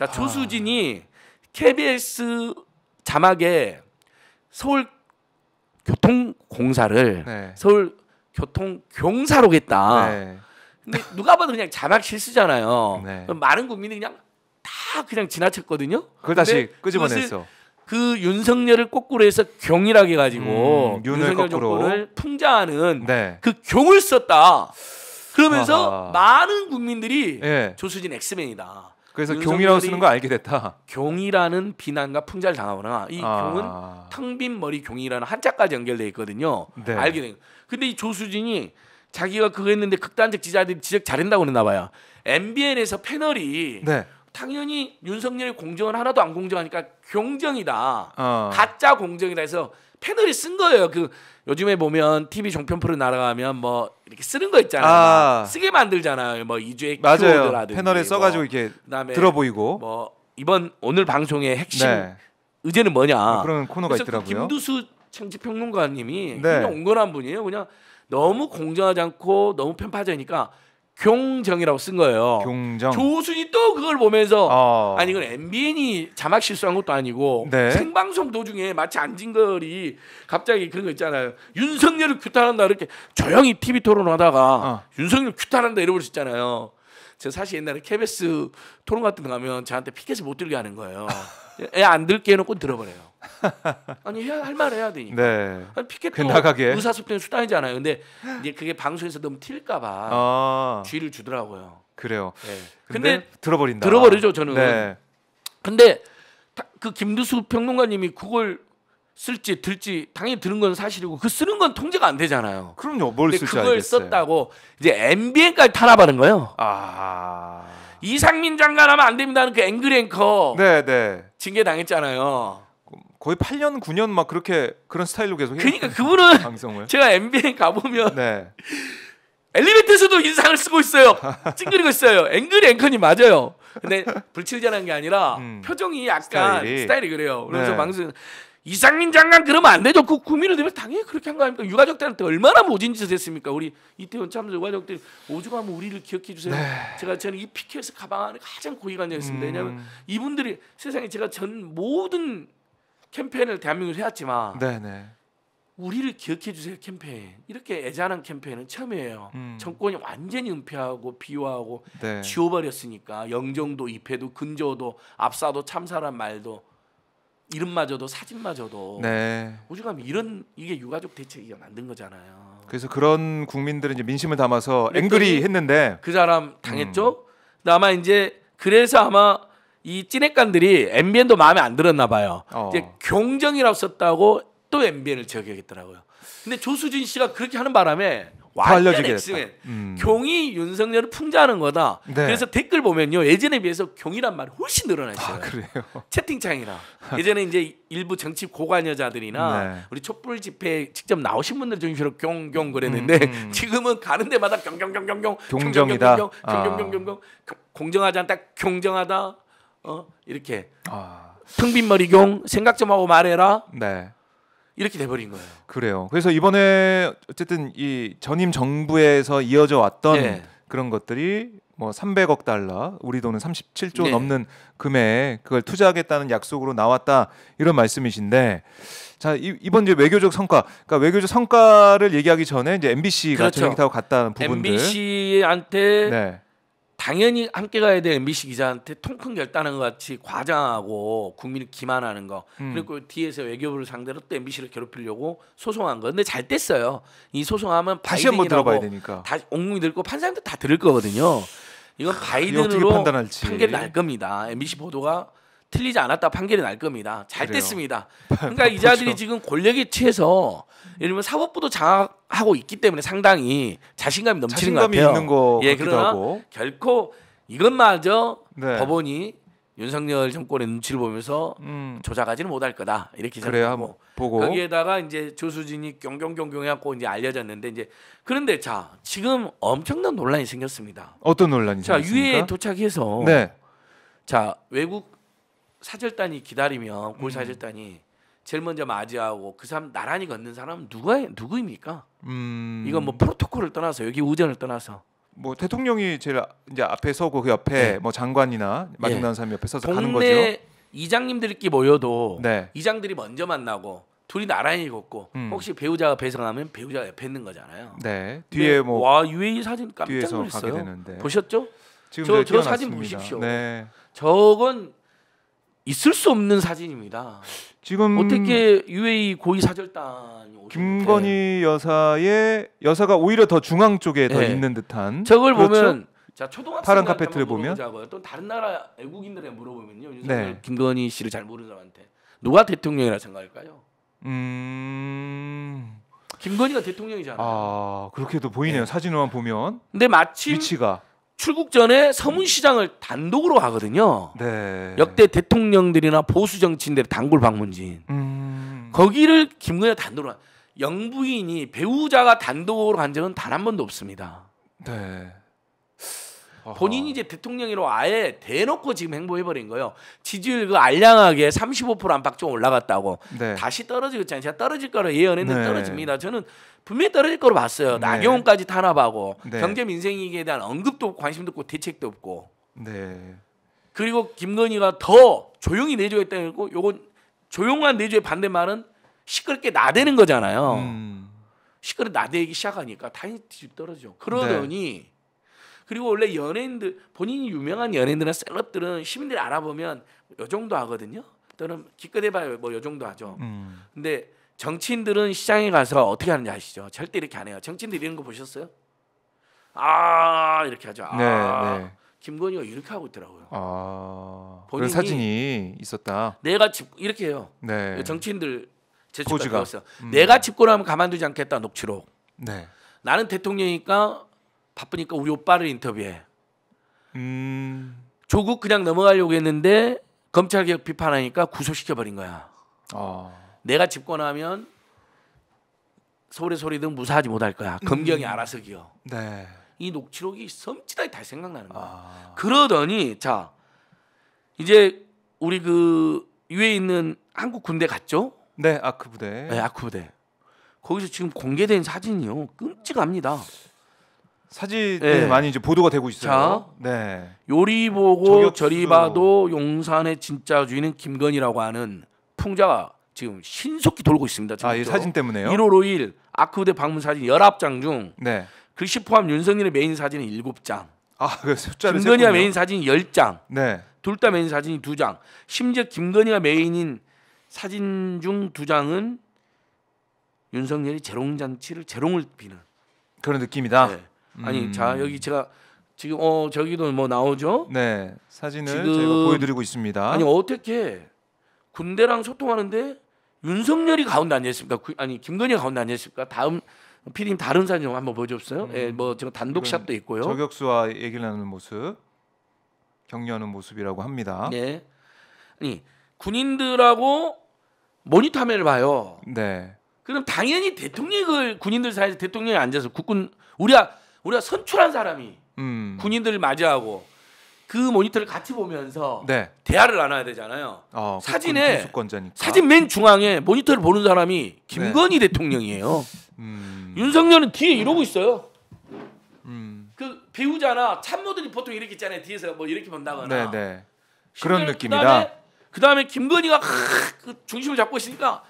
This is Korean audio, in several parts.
자 아. 조수진이 KBS 자막에 서울 교통공사를 네. 서울 교통경사로 겠다. 네. 근데 누가 봐도 그냥 자막 실수잖아요. 네. 많은 국민이 그냥 다 그냥 지나쳤거든요. 그걸 다시 끄집어냈어. 그 윤석열을 거꾸로 해서 경이라게 가지고 음, 윤석열 정권을 풍자하는 네. 그 경을 썼다. 그러면서 아하. 많은 국민들이 예. 조수진 엑스맨이다. 그래서 경이라고 쓰는 거 알게 됐다. 경이라는 비난과 품절 를 당하거나 이 아. 경은 텅 빈 머리 경이라는 한자까지 연결돼 있거든요. 네. 알게 된. 근데 이 조수진이 자기가 그거 했는데 극단적 지자들이 지적 잘한다고 그랬나 봐요. MBN에서 패널이 네. 당연히 윤석열 이 공정은 하나도 안 공정하니까 경정이다. 어. 가짜 공정이다 해서 패널이 쓴 거예요. 그 요즘에 보면 TV 종편 프로 날아가면 뭐 이렇게 쓰는 거 있잖아요. 아. 쓰게 만들잖아요. 뭐 이주의 키워드라든지 패널에 뭐 써가지고 이렇게 그다음에 들어 보이고 뭐 이번 오늘 방송의 핵심 네. 의제는 뭐냐. 아, 그런 코너가 그 있더라고요. 그 김두수 정치평론가님이 네. 그냥 온건한 분이에요. 그냥 너무 공정하지 않고 너무 편파적이니까 경정이라고 쓴 거예요. 경정. 조순이 또 그걸 보면서 어. 아니 이건 MBN이 자막 실수한 것도 아니고 네. 생방송 도중에 마치 안진걸이 갑자기 그런 거 있잖아요. 윤석열을 규탄한다 이렇게 조용히 TV 토론하다가 어. 윤석열 규탄한다 이러고 있잖아요. 제가 사실 옛날에 KBS 토론 같은 데 가면 저한테 피켓을 못 들게 하는 거예요. 애 안 들게 해놓고 들어버려요. 아니 해야 할말 해야 되니까. 네. 아니, 피켓도 그 나가게. 의사소통의 수단이잖아요. 근데 이제 그게 방송에서 너무 뭐 튈까봐 아. 주의 주더라고요. 그래요. 네. 근데, 근데, 들어버린다. 들어버리죠 저는. 네. 근데 그 김두수 평론가님이 그걸 쓸지 들지 당연히 들은 건 사실이고 그 쓰는 건 통제가 안 되잖아요. 그럼요. 뭘 쓸지 그걸 알겠어요. 썼다고 이제 MBN까지 탄압하는 거예요. 아. 이상민 장관 하면 안됩니다그 앵그랭커. 네, 네. 징계 당했잖아요. 거의 8년 9년 막 그렇게 그런 스타일로 계속 그러니까 그분은 방송을. 제가 MBN 가 보면 네. 엘리베이터에서도 인상을 쓰고 있어요. 찡그리고 있어요. 앵글 앵커니 맞아요. 근데 불칠절한 게 아니라 음, 표정이 약간 스타일이, 스타일이 그래요. 그래서 네. 방송 이상민 장관 그러면 안 되죠. 그 국민을 대면 당연히 그렇게 한 거 아닙니까? 유가족들한테 얼마나 모진 짓을 했습니까? 우리 이태원 참사 유가족들 오죽하면 우리를 기억해 주세요. 네. 제가 저는 이 피켓에서 가방 안에 가장 고위관이었습니다. 음. 왜냐하면 이분들이 세상에 제가 전 모든 캠페인을 대한민국에서 해왔지만 네네. 네. 우리를 기억해 주세요 캠페인 이렇게 애잔한 캠페인은 처음이에요. 음. 정권이 완전히 은폐하고 비호하고 네. 지워버렸으니까 영정도 입회도 근저도 압사도 참사란 말도 이름마저도 사진마저도 네. 오죽하면 이런 이게 유가족 대책이 만든 거잖아요. 그래서 그런 국민들은 이제 민심을 담아서 앵그리 했는데 그 사람 당했죠. 음. 아마 이제 그래서 아마 이 찐핵관들이 MBN도 마음에 안 들었나 봐요. 어. 이제 경정이라고 썼다고 또 MBN을 저격했더라고요. 근데 조수진 씨가 그렇게 하는 바람에 완전 엑스맨. 음. 경이 윤석열을 풍자하는 거다. 네. 그래서 댓글 보면요. 예전에 비해서 경이란 말이 훨씬 늘어나 어요 아, 그래요? 채팅창이나. 예전에 이제 일부 정치 고관여자들이나 네. 우리 촛불 집회 직접 나오신 분들 중심으로 경경 그랬는데 음. 음. 지금은 가는 데마다 경경경경경 정이다경경경경 아. 공정하지 않다. 경정하다. 어? 이렇게. 아. 텅빈머리경 생각 좀 하고 말해라. 네. 이렇게 돼버린 거예요. 그래요. 그래서 이번에 어쨌든 이 전임 정부에서 이어져 왔던 네. 그런 것들이 뭐 300억 달러, 우리 돈은 37조 네. 넘는 금액 그걸 투자하겠다는 약속으로 나왔다 이런 말씀이신데 자 이, 번 이제 외교적 성과, 그러니까 외교적 성과를 얘기하기 전에 이제 MBC가 그렇죠. 전기 타고 갔다는 부분들 MBC한테 네. 당연히 함께 가야 될 MBC 기자한테 통큰 결단한 것 같이 과장하고 국민을 기만하는 거 음. 그리고 뒤에서 외교부를 상대로 또 MBC를 괴롭히려고 소송한 거 근데 잘 됐어요 이 소송하면 다시 한번 들어봐야 되니까 다옹이 들고 판사님도 다 들을 거거든요 이건 아, 바이든으로 판결 날 겁니다 MBC 보도가 틀리지 않았다 판결이 날 겁니다. 잘 그래요. 됐습니다. 그러니까 이 자들이 지금 권력에 취해서 예를 들면 사법부도 장악하고 있기 때문에 상당히 자신감이 넘치는 자신감이 것 같아요. 있는 거 예, 그러나 하고. 결코 이것마저 네. 법원이 윤석열 정권의 눈치를 보면서 음. 조작하지는 못할 거다 이렇게 그래야 뭐 보고 거기에다가 이제 조수진이 경경경경 해갖고 이제 알려졌는데 이제 그런데 자 지금 엄청난 논란이 생겼습니다. 어떤 논란이 자 생겼습니까? 유해에 도착해서 네. 자 외국 사절단이 기다리면 골 음. 사절단이 제일 먼저 맞이하고 그 사람 나란히 걷는 사람은 누가 누구입니까? 음. 이건 뭐 프로토콜을 떠나서 여기 우전을 떠나서 뭐 대통령이 제일 아, 이제 앞에 서고 그 옆에 네. 뭐 장관이나 마중나는 네. 예. 사람 옆에 서서 가는 거죠. 동네 이장님들끼리 모여도 네. 이장들이 먼저 만나고 둘이 나란히 걷고 음. 혹시 배우자가 배송하면 배우자가 옆에 있는 거잖아요. 네. 뒤에 뭐와 UAE 사진 깜짝 놀랐어요. 보셨죠? 지금 저, 저 사진 보십시오. 네. 저건 있을 수 없는 사진입니다. 지금 어떻게 UAE 고위 사절단 김건희 여사의 여사가 오히려 더 중앙 쪽에 네. 더 있는 듯한 저걸 그렇죠? 보면 자 초등학생 파란 카페트 보면 또 다른 나라 외국인들에 물어보면요. 네. 김건희 씨를 잘 모르는 사람한테 누가 대통령이라 생각할까요? 음 김건희가 대통령이잖아요. 아 그렇게도 보이네요. 네. 사진으로만 보면. 근데 마침 위치가 출국 전에 서문시장을 음. 단독으로 가거든요 네. 역대 대통령들이나 보수 정치인들의 단골 방문지인. 음. 거기를 김건희가 단독으로 영부인이 배우자가 단독으로 간 적은 단 한 번도 없습니다. 네. 어허. 본인이 이제 대통령으로 아예 대놓고 지금 행보해버린 거예요. 지지율 그 알량하게 35% 안팎 좀 올라갔다고 네. 다시 떨어지겠 있잖아요. 제가 떨어질 거라 예언했는데 네. 떨어집니다. 저는 분명히 떨어질 거로 봤어요. 네. 나경원까지 탄압하고 네. 경제 민생위기에 대한 언급도 없고 관심도 없고 대책도 없고. 네. 그리고 김건희가 더 조용히 내조했다는 거고 요건 조용한 내조의 반대말은 시끄럽게 나대는 거잖아요. 음. 시끄럽게 나대기 시작하니까 당연히 뒤떨어져. 집 그러더니 네. 그리고 원래 연예인들 본인이 유명한 연예인들이나 셀럽들은 시민들이 알아보면 요 정도 하거든요. 또는 기껏 해봐요 뭐 뭐요 정도 하죠. 음. 근데 정치인들은 시장에 가서 어떻게 하는지 아시죠? 절대 이렇게 안 해요. 정치인들 이런 거 보셨어요? 아 이렇게 하죠. 아, 네, 네. 김건희가 이렇게 하고 있더라고요. 아, 본인 사진이 있었다. 내가 집 이렇게 해요. 네. 정치인들 제출가 있어. 음. 내가 집권하면 가만두지 않겠다 녹취록. 네. 나는 대통령이니까 바쁘니까 우리 오빠를 인터뷰해. 음. 조국 그냥 넘어가려고 했는데 검찰개혁 비판하니까 구속시켜버린 거야. 어. 내가 집권하면 서울의 소리든 무사하지 못할 거야. 검경이 음. 알아서 기어. 네. 이 녹취록이 섬찟하게 다 생각나는 거야. 아. 그러더니 자 이제 우리 그 위에 있는 한국 군대 갔죠? 네, 아크 부대. 네, 아크 부대. 거기서 지금 공개된 사진이요. 끔찍합니다. 사진이 네. 많이 이제 보도가 되고 있어요. 자, 네. 요리 보고 저리 봐도 용산의 진짜 주인은 김건희라고 하는 풍자가 지금 신속히 돌고 있습니다. 아, 이 사진 때문에요? 1월 5일 아크우대 방문 사진 11장 중 네. 글씨 포함 윤석열의 메인 사진은 7장. 아, 그 숫자를 김건희가 메인 사진 10장. 네. 둘 다 메인 사진이 2장. 심지어 김건희가 메인인 사진 중 2장은 윤석열이 재롱 잔치를 재롱을 비는 그런 느낌이다. 네. 아니 자 음. 여기 제가 지금 어 저기도 뭐 나오죠? 네 사진을 지금, 제가 보여드리고 있습니다. 아니 어떻게 군대랑 소통하는데 윤석열이 가운데 앉아있습니까? 아니 김건희가 가운데 앉아있습니까? 다음 피디님 다른 사진 좀 한번 보여주세요. 예, 음. 예, 뭐 지금 단독샷도 있고요. 저격수와 얘기를 하는 모습, 격려하는 모습이라고 합니다. 네, 아니 군인들하고 모니터 화면을 봐요. 네. 그럼 당연히 대통령을 군인들 사이에서 대통령이 앉아서 국군 우리가 우리가 선출한 사람이 음. 군인들을 맞이하고 그 모니터를 같이 보면서 네. 대화를 나눠야 되잖아요. 어, 그 사진에 사진 맨 중앙에 모니터를 보는 사람이 김건희 네. 대통령이에요. 음. 윤석열은 뒤에 이러고 있어요. 음. 그 배우자나 참모들이 보통 이렇게 있잖아요. 뒤에서 뭐 이렇게 본다거나 네네. 네. 그런 느낌이다. 그 다음에 김건희가 그 중심을 잡고 있으니까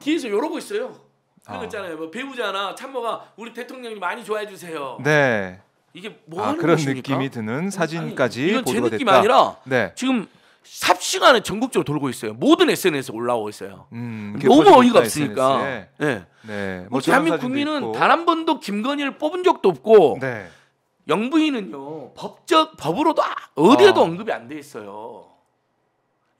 뒤에서 이러고 있어요. 그런 거 있잖아요. 뭐 배우잖아. 참모가 우리 대통령이 많이 좋아해 주세요. 네. 이게 뭐 아, 하는 그런 것입니까? 느낌이 드는 사진까지 아니, 이건 제 보도가 느낌이 됐다. 아니라 네. 지금 삽시간에 전국적으로 돌고 있어요. 모든 SNS에 올라오고 있어요. 음, 너무 어이가 없으니까. 네. 네. 뭐 대한민국 국민은 단 한 번도 김건희를 뽑은 적도 없고 네. 영부인은요 법적 법으로도 아, 어디에도 아. 언급이 안 돼 있어요.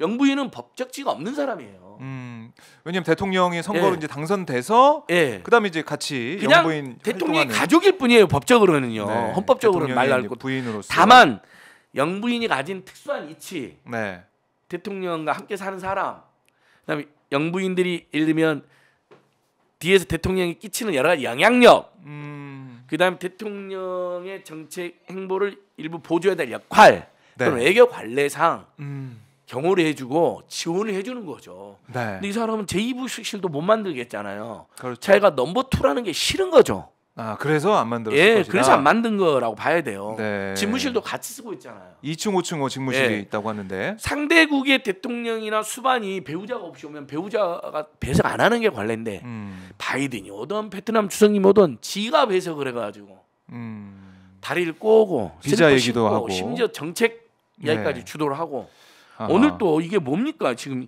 영부인은 법적지가 없는 사람이에요. 음, 왜냐면 대통령이 선거로 예. 이제 당선돼서 예. 그다음에 이제 같이 영부인 대통령의 활동하는... 가족일 뿐이에요. 법적으로는요. 네. 헌법적으로는 말날고 부인으로서 다만 영부인이 가진 특수한 이치, 네. 대통령과 함께 사는 사람, 그다음에 영부인들이 예를 들면 뒤에서 대통령이 끼치는 여러 가지 영향력, 음... 그다음에 대통령의 정책 행보를 일부 보조해야 될 역할, 네. 또는 외교 관례상. 음... 경호를 해주고 지원을 해주는 거죠. 네. 근데 이 사람은 제2부실도 못 만들겠잖아요. 그렇죠. 자기가 넘버 투라는 게 싫은 거죠. 아 그래서 안 만들었을 예, 것이다. 그래서 안 만든 거라고 봐야 돼요. 네. 집무실도 같이 쓰고 있잖아요. 2층, 5층 뭐 집무실이 예. 있다고 하는데 상대국의 대통령이나 수반이 배우자가 없이 오면 배우자가 배석 안 하는 게 관례인데 음. 바이든이 오든 베트남 주석이 오든 지가 배석을 해가지고 음. 다리를 꼬고 비자 얘기도 하고 심지어 정책 네. 이야기까지 네. 주도를 하고 아하. 오늘 또 이게 뭡니까 지금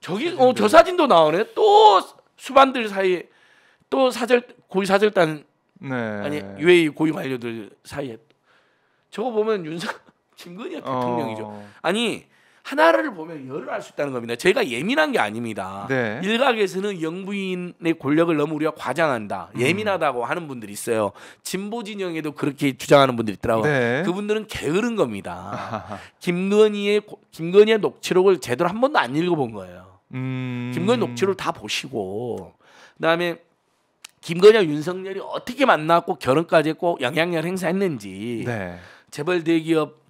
저기 어, 저 사진도 나오네 또 수반들 사이에 또 사절 고위 사절단 네. 아니 유 a e 고위 관료들 사이에 저거 보면 윤석 김근희 어. 대통령이죠. 어. 아니 하나를 보면 열을 알 수 있다는 겁니다. 제가 예민한 게 아닙니다. 네. 일각에서는 영부인의 권력을 너무 우리가 과장한다, 음. 예민하다고 음. 하는 분들이 있어요. 진보 진영에도 그렇게 주장하는 분들이 있더라고요. 네. 그분들은 게으른 겁니다. 김건희의 김건희의 녹취록을 제대로 한 번도 안 읽어본 거예요. 음. 김건희 녹취록을 다 보시고 그다음에 김건희와 윤석열이 어떻게 만났고 결혼까지 했고 영향력 행사했는지 네. 재벌 대기업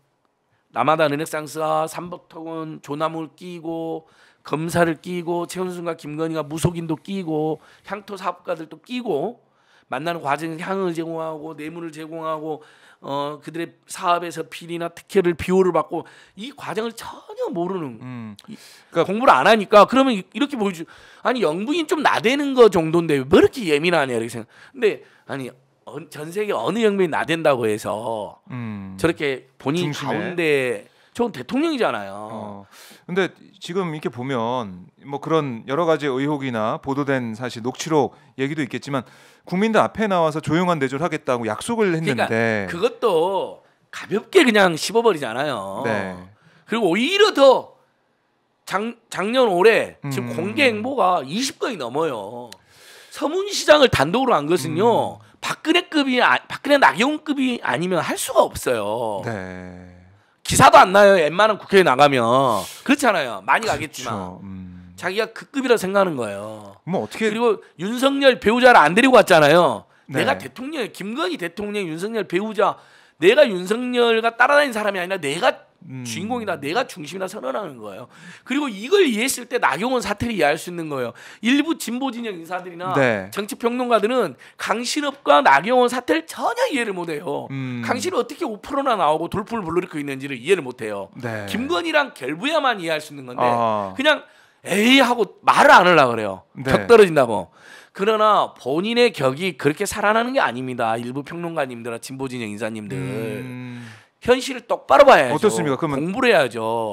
남아다 르넥상스가 삼복턱은 조나물 끼고 검사를 끼고 최은순과 김건희가 무속인도 끼고 향토 사업가들도 끼고 만나는 과정에서 향을 제공하고 뇌물을 제공하고 어 그들의 사업에서 필이나 특혜를 비호를 받고 이 과정을 전혀 모르는 음. 그러니까 공부를 안 하니까 그러면 이렇게 보여주 아니 영부인 좀 나대는 거 정도인데 왜 이렇게 예민하냐 이렇게 생각 근데 아니 어, 전 세계 어느 영명이 나댄다고 해서 음. 저렇게 본인 가운데 저건 대통령이잖아요. 그런데 어, 지금 이렇게 보면 뭐 그런 여러 가지 의혹이나 보도된 사실 녹취록 얘기도 있겠지만 국민들 앞에 나와서 조용한 내조를 하겠다고 약속을 그러니까 했는데 그러니까 그것도 가볍게 그냥 씹어버리잖아요. 네. 그리고 오히려 더 작, 작년 올해 지금 음. 공개 행보가 20건이 넘어요. 서문시장을 단독으로 한 것은요. 음. 박근혜급이 박근혜 나경급이 아, 아니면 할 수가 없어요. 네. 기사도 안 나요. 웬만한 국회에 나가면 그렇잖아요. 많이 그렇죠. 가겠지만 음. 자기가 급 그 급이라 생각하는 거예요. 뭐 어떻게 그리고 윤석열 배우자를 안 데리고 왔잖아요. 네. 내가 대통령 김건희 대통령 윤석열 배우자 내가 윤석열과 따라다닌 사람이 아니라 내가 음. 주인공이다 내가 중심이다 선언하는 거예요. 그리고 이걸 이해했을 때 나경원 사태를 이해할 수 있는 거예요. 일부 진보 진영 인사들이나 네. 정치 평론가들은 강신업과 나경원 사태를 전혀 이해를 못 해요. 음. 강신업 어떻게 5%나 나오고 돌풀을 불러일으키고 있는지를 이해를 못 해요. 네. 김건희랑 결부야만 이해할 수 있는 건데 어. 그냥 에이 하고 말을 안 하려고 그래요. 네. 격 떨어진다고. 뭐. 그러나 본인의 격이 그렇게 살아나는 게 아닙니다. 일부 평론가님들 진보진영 인사님들. 음. 현실을 똑바로 봐야죠. 어떻습니까? 그러면 공부를 해야죠.